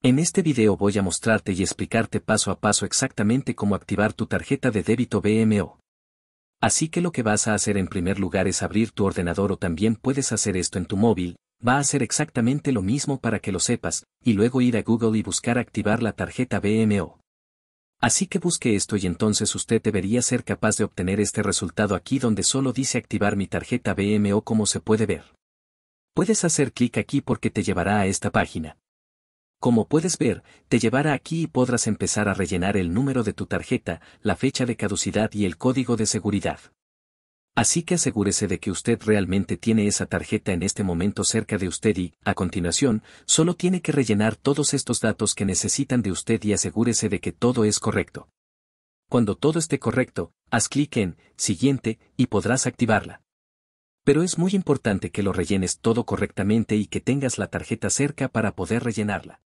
En este video voy a mostrarte y explicarte paso a paso exactamente cómo activar tu tarjeta de débito BMO. Así que lo que vas a hacer en primer lugar es abrir tu ordenador o también puedes hacer esto en tu móvil, va a ser exactamente lo mismo para que lo sepas, y luego ir a Google y buscar activar la tarjeta BMO. Así que busque esto y entonces usted debería ser capaz de obtener este resultado aquí donde solo dice activar mi tarjeta BMO como se puede ver. Puedes hacer clic aquí porque te llevará a esta página. Como puedes ver, te llevará aquí y podrás empezar a rellenar el número de tu tarjeta, la fecha de caducidad y el código de seguridad. Así que asegúrese de que usted realmente tiene esa tarjeta en este momento cerca de usted y, a continuación, solo tiene que rellenar todos estos datos que necesitan de usted y asegúrese de que todo es correcto. Cuando todo esté correcto, haz clic en Siguiente y podrás activarla. Pero es muy importante que lo rellenes todo correctamente y que tengas la tarjeta cerca para poder rellenarla.